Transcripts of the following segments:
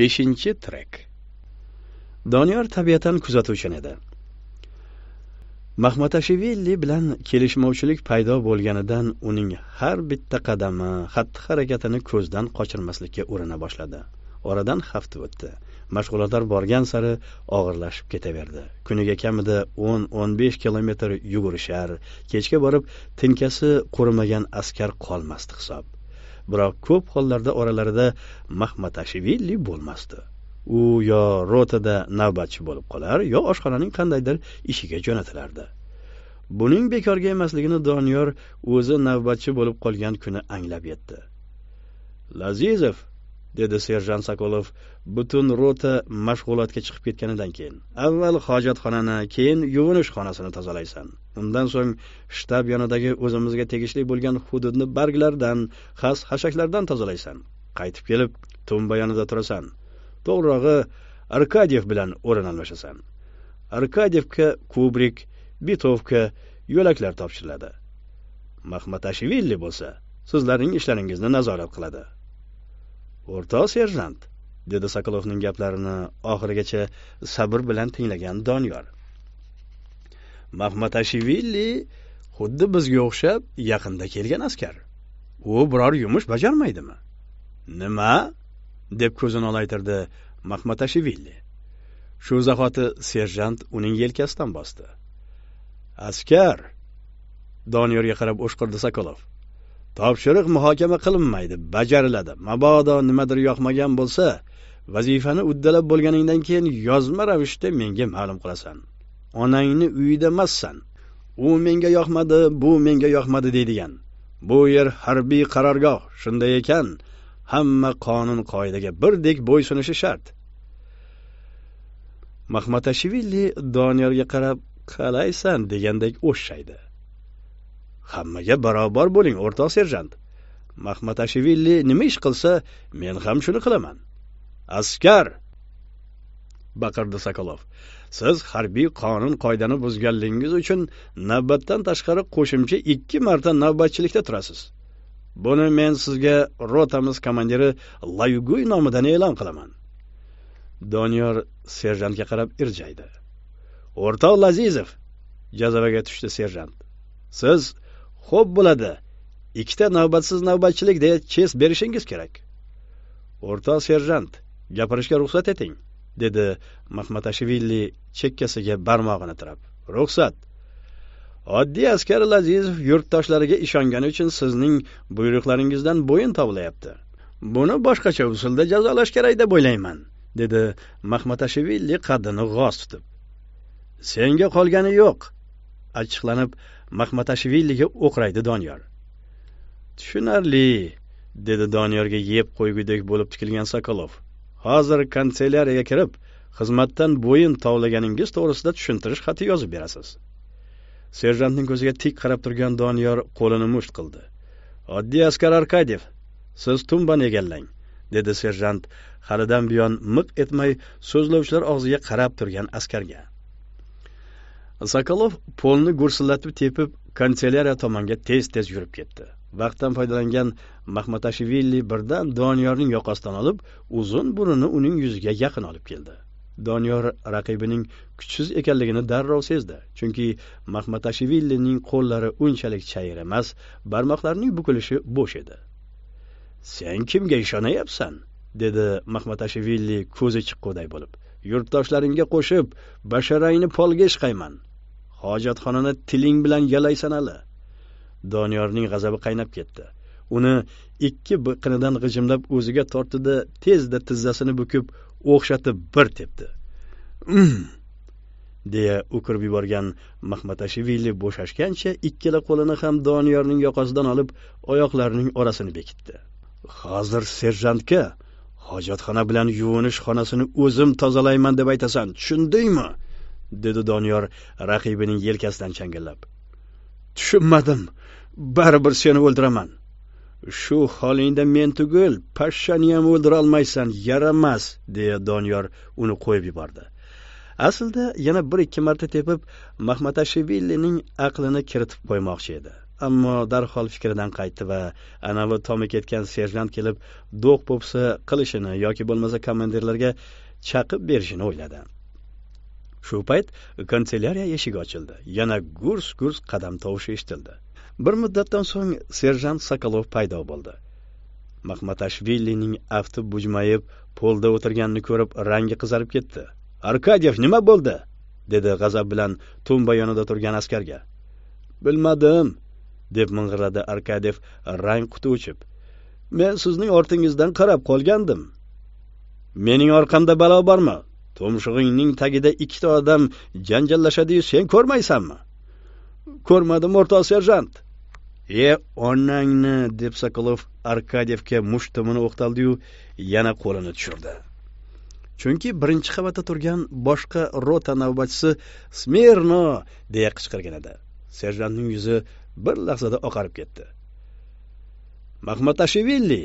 beshinchi trek doniyor tabiatan kuzatuvchan edi mahmatashivilli bilan kelishmovchilik paydo bo'lganidan uning har bitta qadami xatti harakatini ko'zdan qochirmaslikka urina boshladi oradan hafta o'tdi mashg'ulotlar borgan sari og'irlashib ketaverdi kuniga kamida o'n o'n besh kilometr yugurishar kechga borib tinkasi qurimagan askar qolmasdi hisob biroq ko'p hollarda oralarida mahmatashvili bo'lmasdi u yo rotada navbatchi bo'lib qolar yo oshxonaning qandaydir ishiga jo'natilardi buning bekorga emasligini doniyor o'zi navbatchi bo'lib qolgan kuni anglab yetdi lazizov dedi serjant sokolov butun rota mashg'ulotga chiqib ketganidan keyin avval hojatxonani keyin yuvinish xonasini tozalaysan undan so'ng shtab yonidagi o'zimizga tegishli bo'lgan hududni barglardan xas xashaklardan tozalaysan qaytib kelib tumba yonida turasan to'g'rirog'i arkadiyev bilan o'rin almashasan arkadiyevga kubrik bitovka yo'laklar topshiriladi mahmatashvili bo'lsa sizlarning ishlaringizni nazorat qiladi o'rtoq serjant dedi sokolovning gaplarini oxirigacha sabr bilan tinglagan doniyor mahmatashvili xuddi bizga o'xshab yaqinda kelgan askar u biror yumush bajarmaydimi nima deb ko'zini olaytirdi mahmatashvili shu zahoti serjant uning yelkasidan bosdi askar doniyorga qarab o'shqirdi sokolov topshiriq muhokama qilinmaydi bajariladi mabodo nimadir yoqmagan bo'lsa vazifani uddalab bo'lganingdan keyin yozma ravishda menga ma'lum qilasan onangni uyida emassan u menga yoqmadi bu menga yoqmadi deydigan bu yer harbiy qarorgoh shunday ekan hamma qonun qoidaga birdek bo'ysunishi shart mahmatashvili doniyorga qarab qalaysan degandek o'shshaydi hammaga barobar bo'ling o'rtoq serjant mahmatashvili nima ish qilsa men ham shuni qilaman askar baqirdi sokolov siz harbiy qonun qoidani buzganligingiz uchun navbatdan tashqari qo'shimcha ikki marta navbatchilikda turasiz buni men sizga rotamiz komandiri layguy nomidan e'lon qilaman doniyor serjantga qarab irjaydi o'rtoq lazizov jazavaga tushdi serjant siz xo'p bo'ladi ikkita navbatsiz navbatchilik deya chez berishingiz kerak o'rta serjant gapirishga ruxsat eting dedi mahmatashvili chekkasiga barmog'ini tirab ruxsat oddiy askar lazizov yurtdoshlariga ishongani uchun sizning buyruqlaringizdan bo'yin tovlayapti buni boshqacha usulda jazolash kerak deb o'ylayman dedi mahmatashvili qaddini g'oz tutib senga qolgani yo'q achchiqlanib mahmatashviliga o'qraydi doniyor tushunarli dedi doniyorga yeb qo'ygudek bo'lib tikilgan sokolov hozir kanselyariyaga kirib xizmatdan bo'yin tovlaganingiz to'g'risida tushuntirish xati yozib berasiz serjantning ko'ziga tik qarab turgan doniyor qo'lini musht qildi oddiy askar arkadyev siz tumbani egallang dedi serjant halidan buyon miq etmay so'zlovchilar og'ziga qarab turgan askarga sokolov polni gursillatib tepib kanselyariya tomonga tez tez yurib ketdi vaqtdan foydalangan mahmatashvili birdan doniyorning yoqasidan olib uzun burunni uning yuziga yaqin olib keldi doniyor raqibining kuchsiz ekanligini darrov sezdi chunki mahmatashvilining qo'llari unchalik chayir emas barmoqlarining bukilishi bo'sh edi sen kimga ishonayapsan dedi mahmatashvili ko'zi chiqquday bo'lib yurtdoshlaringga qo'shib basharangni polga ishqayman hojatxonani tiling bilan yalaysan hali doniyorning g'azabi qaynab ketdi uni ikki biqinidan g'ijimlab o'ziga tortdida tezda tizzasini bukib o'xshatib bir tepdi mm! deya o'kirib yuborgan mahmatashvili bo'shashgancha ikkala qo'lini ham doniyorning yoqasidan olib oyoqlarining orasini bekitdi hozir serjantga hojatxona bilan yuvinish xonasini o'zim tozalayman deb aytasan tushundingmi dedi doniyor raqibining yelkasidan changallab tushunmadim baribir seni o'ldiraman shu holingda men tugul pashshani ham o'ldirolmaysan yaramas deya doniyor uni qo'yib yubordi aslida yana bir ikki marta tepib mahmatashvilining aqlini kiritib qo'ymoqchi edi ammo darhol fikridan qaytdi va anavi tomi ketgan serjant kelib do'q bo'psa qilishini yoki bo'lmasa komandirlarga chaqib berishini o'yladi shu payt kanselyariya eshigi ochildi yana gurs gurs qadam tovushi eshitildi bir muddatdan so'ng serjant sokolov paydo bo'ldi mahmatashvilining afti bujmayib polda o'tirganini ko'rib rangi qizarib ketdi arkadyev nima bo'ldi dedi g'azab bilan tumba yonida turgan askarga bilmadim deb ming'irladi arkadiyev rang quti o'chib men sizning ortingizdan qarab qolgandim mening orqamda balo bormi tumshug'ingning tagida ikkita odam janjallashadiyu sen ko'rmaysanmi ko'rmadim o'rtoq serjant e onangni deb sokolov arkadiyevga mushtumini o'qtaldiyu yana qo'lini tushirdi chunki birinchi qavatda turgan boshqa rota navbatchisi smirno deya qichqirgan edi serjantning yuzi bir lahzada oqarib ketdi mahmatashvili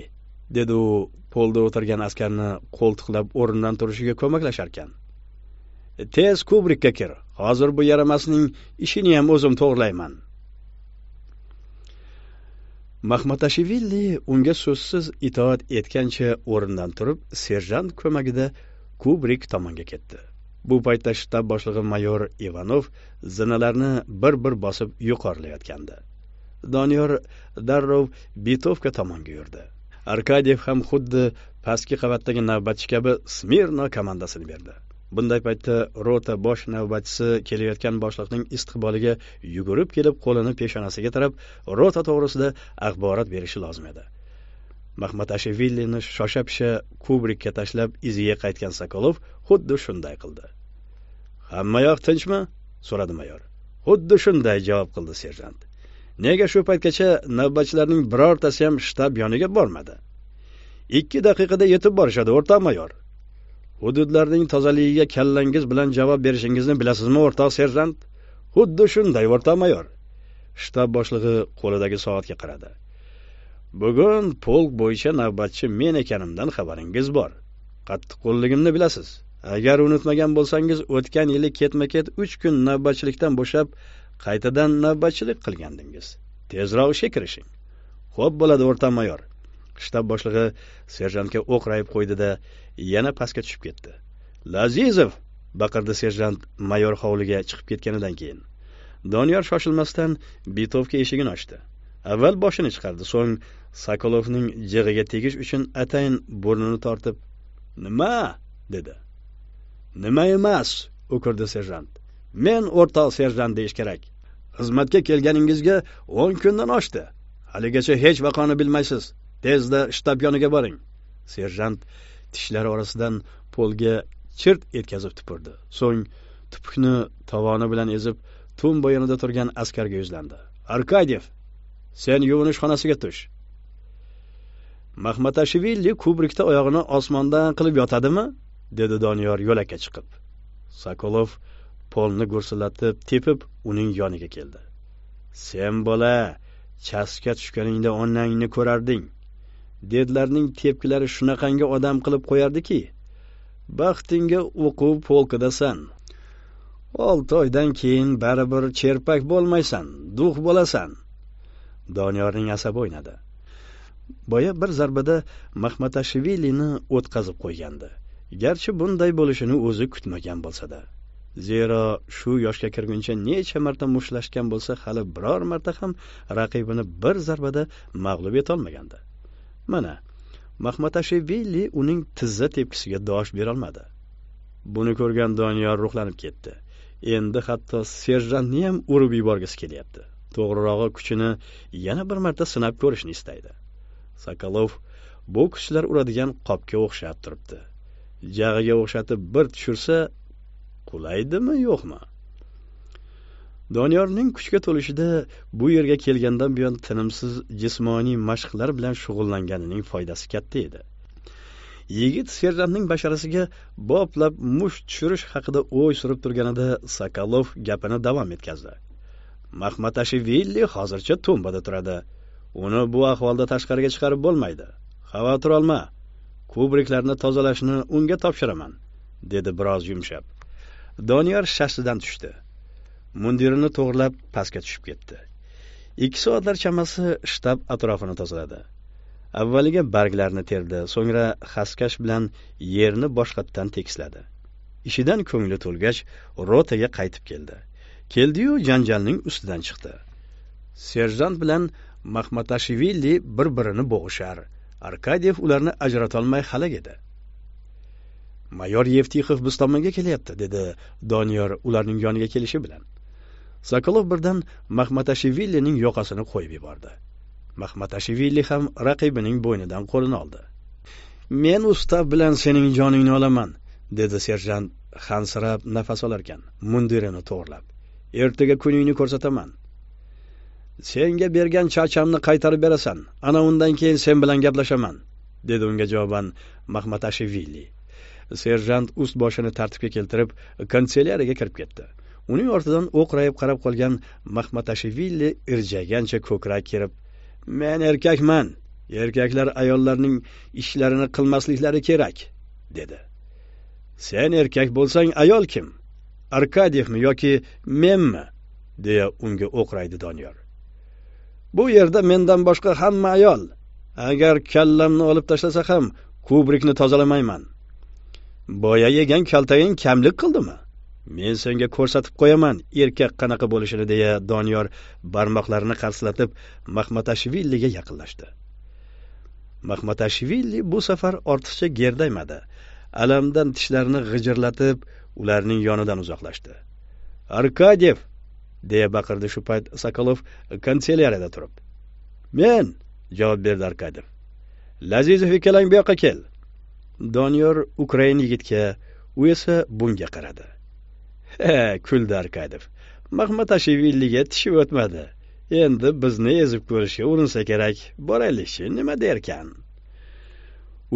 dedi u polda o'tirgan askarni qo'ltiqlab o'rnidan turishiga ko'maklasharkan tez kubrikka kir hozir bu yaramasning ham o'zim to'g'irlayman mahmatashvili unga so'zsiz itoat etgancha o'rnidan turib serjant ko'magida kubrik tomonga ketdi bu paytda shtab boshlig'i mayor ivanov zinalarni bir bir bosib yuqorilayotgandi doniyor darrov bitovka tomonga yurdi arkadiyev ham xuddi pastki qavatdagi navbatchi kabi smirno komandasini berdi bunday paytda rota bosh navbatchisi kelayotgan boshliqning istiqboliga yugurib kelib qo'lini peshonasiga tirab rota to'g'risida axborot berishi lozim edi mahmatashevillini shosha pisha kubrikka tashlab iziga qaytgan sokolov xuddi shunday qildi hammayoq tinchmi so'radi mayor xuddi shunday javob qildi serjant nega shu paytgacha navbatchilarning birortasi ham shtab yoniga bormadi ikki daqiqada yetib borishadi o'rtoq mayor hududlarning tozaligiga kallangiz bilan javob berishingizni bilasizmi o'rtoq serjant xuddi shunday o'rtoq mayor shtab boshlig'i qo'lidagi soatga qaradi bugun polk bo'yicha navbatchi men ekanimdan xabaringiz bor qattiqqo'lligimni bilasiz agar unutmagan bo'lsangiz o'tgan yili ketma ket uch kun navbatchilikdan bo'shab qaytadan navbatchilik qilgandingiz tezroq ishga kirishing xo'p bo'ladi o'rta mayor shtab boshlig'i serjantga o'qrayib qo'ydida yana pastga tushib ketdi lazizov baqirdi serjant mayor hovliga chiqib ketganidan keyin doniyor shoshilmasdan bitovka eshigini ochdi avval boshini chiqardi so'ng sokolovning jig'iga tegish uchun atayin burnini tortib nima dedi nima emas o'kirdi serjant men o'rtoq serjant deyish kerak xizmatga kelganingizga o'n kundan oshdi haligacha hech vaqoni bilmaysiz tezda shtab yoniga boring serjant tishlari orasidan polga chirt etkazib tupurdi so'ng tupukni tovoni bilan ezib tun bo'yinida turgan askarga yuzlandi arkadiyev sen yuvinish xonasiga tush mahmatashvili kubrikda oyog'ini osmondan qilib yotadimi dedi doniyor yo'lakka chiqib sokolov polni gursillatib tepib uning yoniga keldi sen bola chastga tushganingda onangni ko'rarding dedlarning tepkilari shunaqangi odam qilib qo'yardiki baxtingga o'quv polkidasan olti oydan keyin baribir cherpak bo'lmaysan duh bo'lasan doniyorning asabi o'ynadi boya bir zarbada mahmatashvilini o'tkazib qo'ygandi garchi bunday bo'lishini o'zi kutmagan bo'lsa-da. Zero shu yoshga kirguncha necha marta mushtlashgan bo'lsa, hali biror marta ham raqibini bir zarbada mag'lub eta olmagandi. Mana, Mahmatashvili uning tizza tepkisiga dosh bera olmadi. Buni ko'rgan Doniyor ruhlanib ketdi. Endi hatto serjantni ham urib yuborgisi kelyapti. to'g'rirog'i kuchini yana bir marta sinab ko'rishni istaydi sokolov bu kuchlar uradigan qopga o'xshab turibdi jag'iga o'xshatib bir tushirsa qulaydimi yo'qmi doniyorning kuchga to'lishida bu yerga kelgandan buyon tinimsiz jismoniy mashqlar bilan shug'ullanganining foydasi katta edi yigit serjantning basharasiga boplab musht tushirish haqida o'y surib turganida sokolov gapini davom etkazdi mahmatashvili hozircha tumbada turadi uni bu ahvolda tashqariga chiqarib bo'lmaydi xavotir olma kubriklarni tozalashni unga topshiraman dedi biroz yumshab doniyor shashtidan tushdi mundirini to'g'irlab pastga tushib ketdi ikki soatlar chamasi shtab atrofini tozaladi avvaliga barglarni terdi so'ngra xaskash bilan yerni boshqatdan tekisladi ishidan ko'ngli to'lgach rotaga qaytib keldi keldiyu janjalning ustidan chiqdi serjant bilan mahmatashvili bir birini bo'g'ishar arkadyev ularni ajratolmay halak edi mayor yevtixov biz tomonga kelyapti dedi doniyor ularning yoniga kelishi bilan sokolov birdan mahmatashvilining yoqasini qo'yib yubordi mahmatashvili ham raqibining bo'ynidan qo'lini oldi men ustav bilan sening joningni olaman dedi serjant hansirab nafas olarkan mundirini to'g'irlab ertaga kuningni ko'rsataman senga bergan chachamni qaytarib berasan ana undan keyin sen bilan gaplashaman dedi unga javoban mahmatashvili serjant ust boshini tartibga keltirib kanselariyaga kirib ketdi uning ortidan o'qrayib qarab qolgan mahmatashvili irjagancha ko'krak kerib men erkakman erkaklar ayollarning ishlarini qilmasliklari kerak dedi sen erkak bo'lsang ayol kim arkadiyevmi yoki menmi deya unga o'qraydi doniyor bu yerda mendan boshqa hamma ayol agar kallamni olib tashlasa ham kubrikni tozalamayman boya yegan kaltaging kamlik qildimi men senga ko'rsatib qo'yaman erkak qanaqa bo'lishini deya doniyor barmoqlarini qarsillatib mahmatashviliga yaqinlashdi mahmatashvili bu safar ortiqcha gerdaymadi alamdan tishlarini g'ijirlatib ularning yonidan uzoqlashdi arkadiyev deya baqirdi shu payt sokolov kanselyariyada turib men javob berdi arkadiyev lazizov ikkalang bu yoqqa kel doniyor ukrain yigitga u esa bunga qaradi ha kuldi arkadiyev mahmatashviliga tishib o'tmadi endi bizni ezib ko'rishga urinsa kerak boraylikchi nima derkan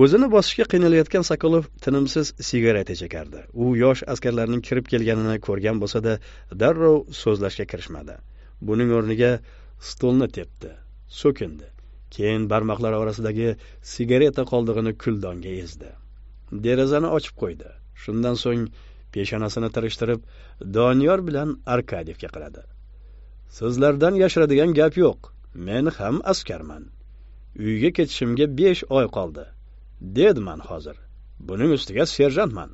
o'zini bosishga qiynalayotgan sokolov tinimsiz sigareta chekardi u yosh askarlarning kirib kelganini ko'rgan bo'lsa-da, darrov so'zlashga kirishmadi buning o'rniga stolni tepdi so'kindi keyin barmoqlari orasidagi sigareta qoldig'ini kuldonga ezdi derazani ochib qo'ydi shundan so'ng peshonasini tirishtirib doniyor bilan arkadiyevga qaradi sizlardan yashiradigan gap yo'q men ham askarman uyga ketishimga besh oy qoldi dedi man hozir buning ustiga serjantman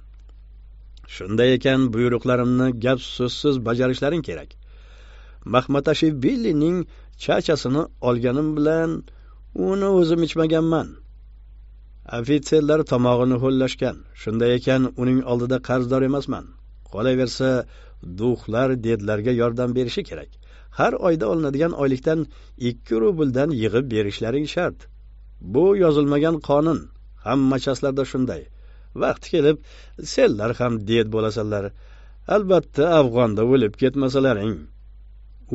shunday ekan buyruqlarimni gap so'zsiz bajarishlaring kerak mahmatashibillining chachasini olganim bilan uni o'zim ichmaganman ofitserlar tomog'ini ho'llashgan shunday ekan uning oldida qarzdor emasman qolaversa duxlar dedlarga yordam berishi kerak har oyda olinadigan oylikdan ikki rubldan yig'ib berishlaring shart bu yozilmagan qonun hamma chaslarda shunday vaqti kelib senlar ham ded bo'lasanlar albatta afg'onda o'lib ketmasalaring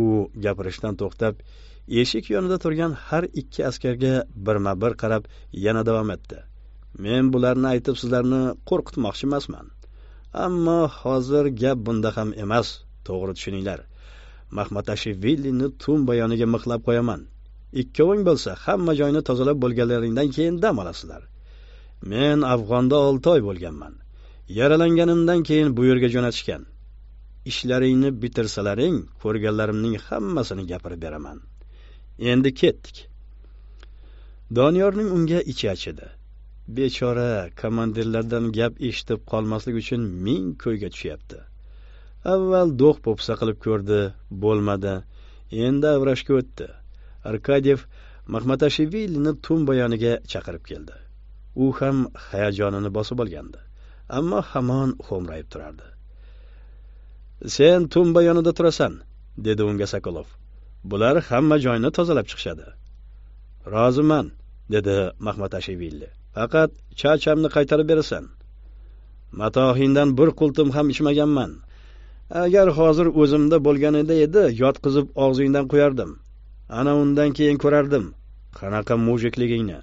u gapirishdan to'xtab eshik yonida turgan har ikki askarga birma bir qarab yana davom etdi men bularni aytib sizlarni qo'rqitmoqchi emasman ammo hozir gap bunda ham emas to'g'ri tushuninglar mahmatashivillini tun bayoniga mixlab qo'yaman ikkoving bo'lsa hamma joyni tozalab bo'lganlaringdan keyin dam olasizlar men afg'onda olti oy bo'lganman yaralanganimdan keyin bu yerga jo'natishgan ishlaringni bitirsalaring ko'rganlarimning hammasini gapirib beraman endi ketdik doniyorning unga ichi achidi bechora komandirlardan gap eshitib qolmaslik uchun ming ko'yga tushyapti avval do'q po'pisa qilib ko'rdi bo'lmadi endi avrashga o'tdi arkadiyev mahmatashvilini tun bayoniga chaqirib keldi u ham hayajonini bosib olgandi ammo hamon xo'mrayib turardi sen tumba yonida turasan dedi unga sokolov bular hamma joyni tozalab chiqishadi roziman dedi mahmatashivilli faqat chachamni qaytarib berasan matohindan bir qultum ham ichmaganman agar hozir o'zimda bo'lganida edi yotqizib og'zingdan qo'yardim ana undan keyin ko'rardim qanaqa mujikligingni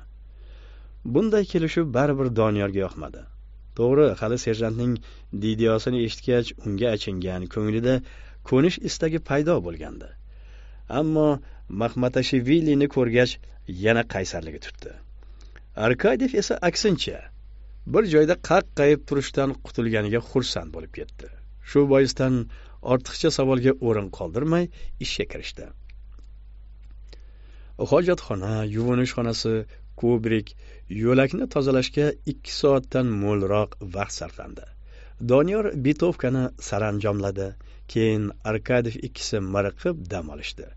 bunday kelishuv baribir doniyorga yoqmadi to'g'ri hali serjantning diydiyosini eshitgach unga achingan ko'nglida ko'nish istagi paydo bo'lgandi ammo mahmatashivilini ko'rgach yana qaysarligi tutdi arkadiyev esa aksincha bir joyda qaqqayib turishdan qutulganiga xursand bo'lib ketdi shu boisdan ortiqcha savolga o'rin qoldirmay ishga kirishdi hojatxona yuvinish xonasi kubrik yo'lakni tozalashga ikki soatdan mo'lroq vaqt sarflandi doniyor bitovkani saranjomladi keyin arkadov ikkisi miriqib dam olishdi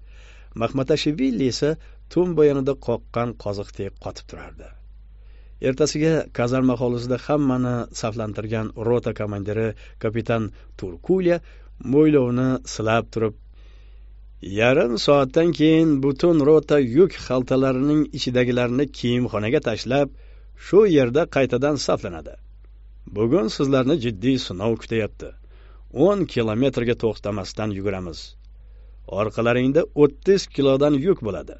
mahmatashevilli esa tun bo'yonida qoqqan qoziqdek qotib turardi ertasiga kazarma hovlisida hammani saflantirgan rota komandiri kapitan turkulya mo'ylovni silab turib yarim soatdan keyin butun rota yuk xaltalarining ichidagilarni kiyimxonaga tashlab shu yerda qaytadan saflanadi bugun sizlarni jiddiy sinov kutayapti o'n kilometrga to'xtamasdan yuguramiz orqalaringda o'ttiz kilodan yuk bo'ladi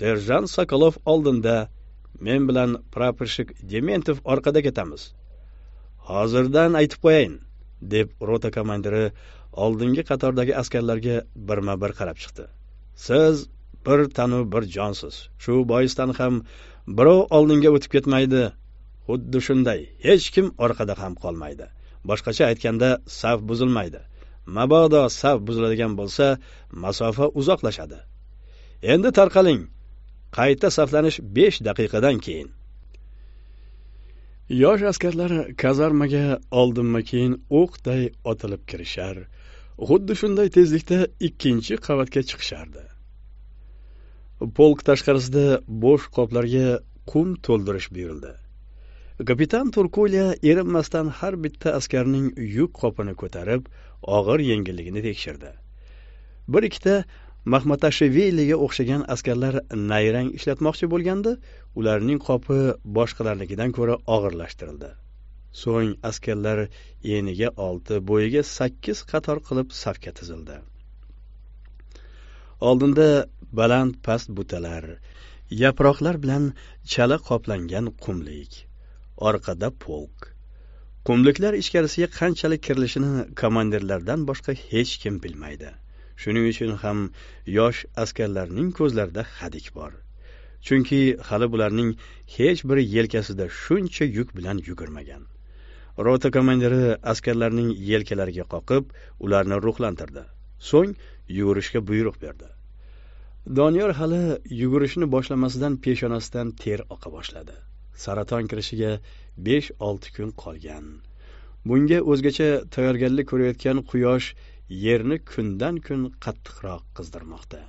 serjant sokolov oldinda men bilan praporshik dementov orqada ketamiz hozirdan aytib qo'yayin deb rota komandiri oldingi qatordagi askarlarga birma bir qarab chiqdi siz bir tanu bir jonsiz shu boisdan ham birov oldinga o'tib ketmaydi xuddi shunday hech kim orqada ham qolmaydi boshqacha aytganda saf buzilmaydi mabodo saf buziladigan bo'lsa masofa uzoqlashadi endi tarqaling qayta saflanish besh daqiqadan keyin yosh askarlar kazarmaga oldinma keyin o'qday otilib kirishar xuddi shunday tezlikda ikkinchi qavatga chiqishardi polk tashqarisida bo'sh qoplarga qum to'ldirish buyurildi kapitan turkulya erinmasdan har bitta askarning yuk qopini ko'tarib og'ir yengilligini tekshirdi bir ikkita mahmatashevilga o'xshagan askarlar nayrang ishlatmoqchi bo'lganda ularning qopi boshqalarnikidan ko'ra og'irlashtirildi so'ng askarlar eniga olti bo'yiga sakkiz qator qilib safga tizildi oldinda baland past butalar yaproqlar bilan chala qoplangan qumlik orqada polk qumliklar ichkarisiga qanchalik kirilishini komandirlardan boshqa hech kim bilmaydi shuning uchun ham yosh askarlarning ko'zlarida hadik bor chunki hali bularning hech biri yelkasida shuncha yuk bilan yugurmagan rota komandiri askarlarning yelkalariga qoqib ularni ruhlantirdi so'ng yugurishga buyruq berdi doniyor hali yugurishni boshlamasdan peshonasidan ter oqa boshladi saraton kirishiga besh olti kun qolgan bunga o'zgacha tayyorgarlik ko'rayotgan quyosh yerni kundan kun qattiqroq qizdirmoqda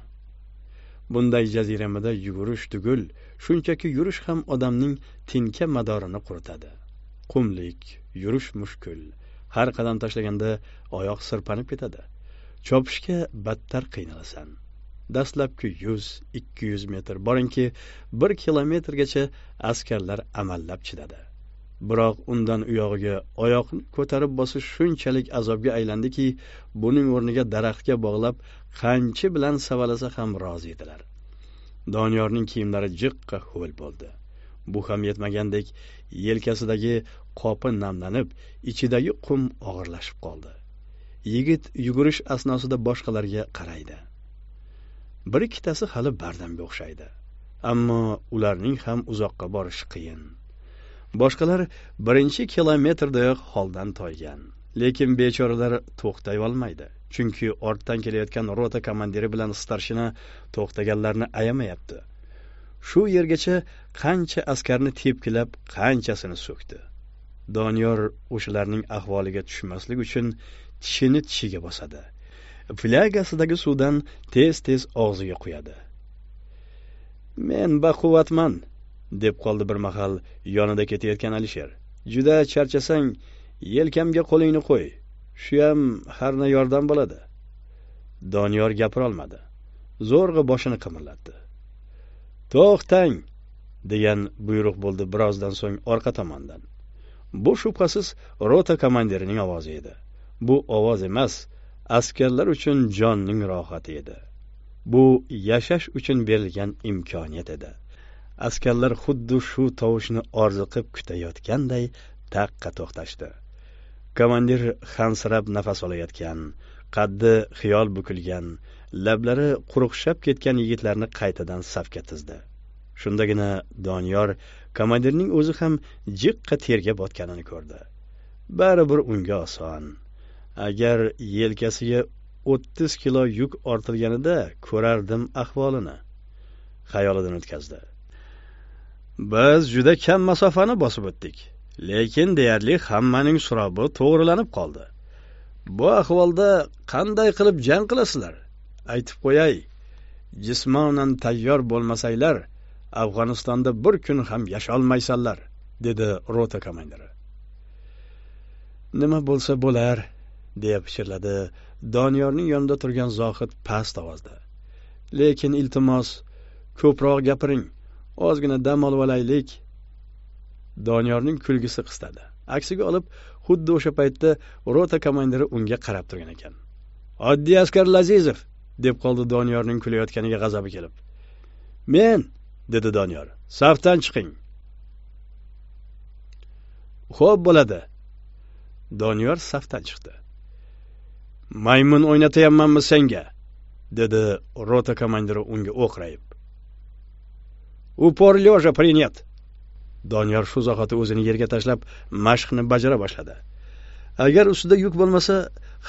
bunday jaziramada yugurish tugul shunchaki yurish ham odamning tinka madorini quritadi qumlik yurish mushkul har qadam tashlaganda oyoq sirpanib ketadi chopishga battar qiynalasan dastlabki yuz ikki yuz metr boringki bir kilometrgacha askarlar amallab chidadi biroq undan uyog'iga oyoqni ko'tarib bosish shunchalik azobga aylandiki buning o'rniga daraxtga bog'lab qanchi bilan savalasa ham rozi edilar doniyorning kiyimlari jiqqa ho'l bo'ldi bu ham yetmagandek yelkasidagi qopi namlanib ichidagi qum og'irlashib qoldi yigit yugurish asnosida boshqalarga qaraydi bir ikkitasi hali bardamga o'xshaydi ammo ularning ham uzoqqa borishi qiyin boshqalar birinchi kilometrdayoq holdan toygan lekin bechoralar to'xtay olmaydi chunki ortdan kelayotgan rota komandiri bilan starshina to'xtaganlarni ayamayapti shu yergacha qancha askarni tepkilab qanchasini so'kdi doniyor o'shalarning ahvoliga tushmaslik uchun tishini tishiga bosadi flyagasidagi suvdan tez tez og'ziga quyadi men baquvvatman deb qoldi bir mahal yonida ketayotgan alisher juda charchasang yelkamga qo'lingni qo'y shu ham harna yordam bo'ladi doniyor gapirolmadi zo'rg'a boshini qimirlatdi to'xtang degan buyruq bo'ldi birozdan so'ng orqa tomondan bu shubhasiz rota komandirining ovozi edi bu ovoz emas askarlar uchun jonning rohati edi bu yashash uchun berilgan imkoniyat edi askarlar xuddi shu tovushni orziqib kutayotganday taqqa to'xtashdi komandir hansirab nafas olayotgan qaddi xiyol bukilgan lablari quruqshab ketgan yigitlarni qaytadan safga tizdi shundagina doniyor komandirning o'zi ham jiqqa terga botganini ko'rdi baribir unga oson agar yelkasiga o'ttiz kilo yuk ortilganida ko'rardim ahvolini xayolidan o'tkazdi biz juda kam masofani bosib o'tdik lekin deyarli hammaning surobi to'g'rilanib qoldi bu ahvolda qanday qilib jang qilasizlar aytib qo'yay jismonan tayyor bo'lmasanglar afg'onistonda bir kun ham yasholmaysanlar dedi rota komandiri nima bo'lsa bo'lar deya pichirladi doniyorning yonida turgan zohid past ovozda lekin iltimos ko'proq gapiring ozgina dam olib olaylik doniyorning kulgisi qistadi aksiga olib xuddi o'sha paytda rota komandiri unga qarab turgan ekan oddiy askar lazizov deb qoldi doniyorning kulayotganiga g'azabi kelib men dedi doniyor safdan chiqing xo'p bo'ladi doniyor safdan chiqdi maymun o'ynatayapmanmi senga dedi rota komandiri unga o'qrayib upor лёжа принят doniyor shu zahoti o'zini yerga tashlab mashqni bajara boshladi agar ustida yuk bo'lmasa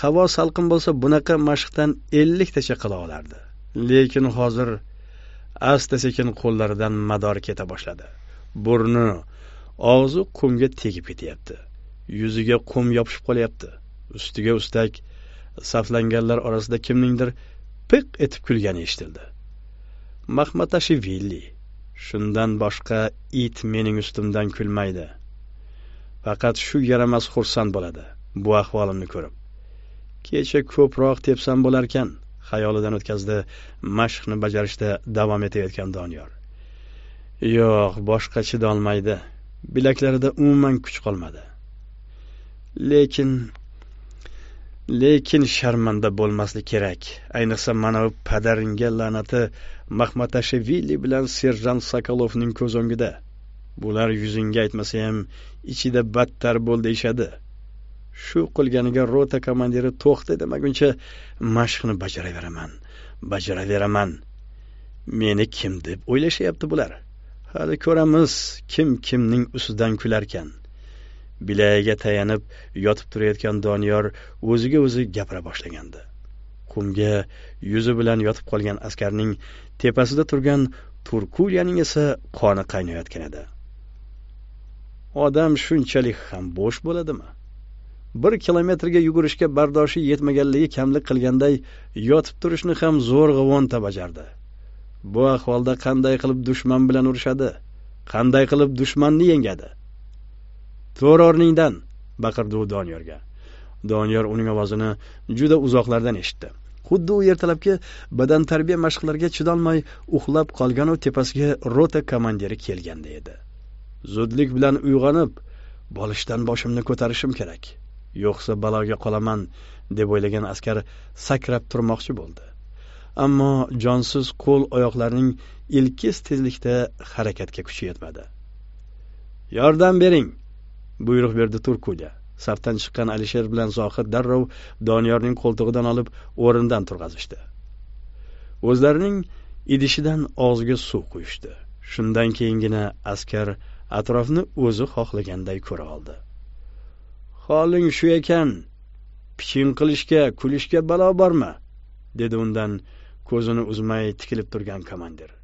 havo salqin bo'lsa bunaqa mashqdan elliktacha qila olardi lekin hozir asta sekin qo'llaridan mador keta boshladi burni og'zi qumga tegib ketyapti yuziga qum yopishib qolyapti ustiga ustak saflanganlar orasida kimningdir piq etib kulgani eshitildi mahmatashivilli shundan boshqa it mening ustimdan kulmaydi faqat shu yaramas xursand bo'ladi bu ahvolimni ko'rib kecha ko'proq tepsam bo'larkan xayolidan o'tkazdi mashqni bajarishda davom etayotgan doniyor yo'q boshqa chidolmaydi bilaklarida umuman kuch qolmadi lekin lekin sharmanda bo'lmaslik kerak ayniqsa mana bu padaringga la'nati mahmatashevili bilan serjant sokolovning ko'z o'ngida bular yuzingga aytmasa ham ichida battar bo'l deyishadi shu qilganiga rota komandiri to'xta demaguncha mashqni bajaraveraman bajaraveraman meni kim deb o'ylashyapti bular hali ko'ramiz kim kimning ustidan kularkan bilagiga tayanib yotib turayotgan doniyor o'ziga o'zi gapira boshlagandi qumga yuzi bilan yotib qolgan askarning tepasida turgan turkuliyaning esa qoni qaynayotgan edi odam shunchalik ham bo'sh bo'ladimi bir kilometrga yugurishga bardoshi yetmaganligi kamlik qilganday yotib turishni ham zo'rg'ivonta bajardi bu ahvolda qanday qilib dushman bilan urushadi qanday qilib dushmanni yengadi to'r o'rningdan baqirdi u doniyorga doniyor uning ovozini juda uzoqlardan eshitdi xuddi u ertalabki badan tarbiya mashqlariga chidolmay uxlab qolganu tepasiga rota komandiri kelganda edi zudlik bilan uyg'onib bolishdan boshimni ko'tarishim kerak yo'qsa baloga qolaman deb o'ylagan askar sakrab turmoqchi bo'ldi ammo jonsiz qo'l oyoqlarning ilkis tezlikda harakatga kuchi yetmadi yordam bering buyruq berdi turkuga safdan chiqqan alisher bilan zohid darrov doniyorning qo'ltig'idan olib o'rnidan turg'azishdi o'zlarining idishidan og'ziga suv quyishdi shundan keyingina askar atrofni o'zi xohlaganday ko'ra oldi holing shu ekan piching qilishga kulishga balo bormi dedi undan ko'zini uzmay tikilib turgan komandir